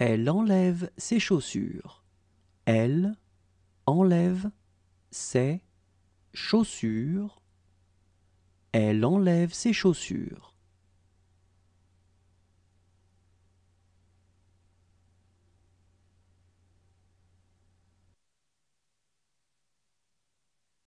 Elle enlève ses chaussures. Elle enlève ses chaussures. Elle enlève ses chaussures.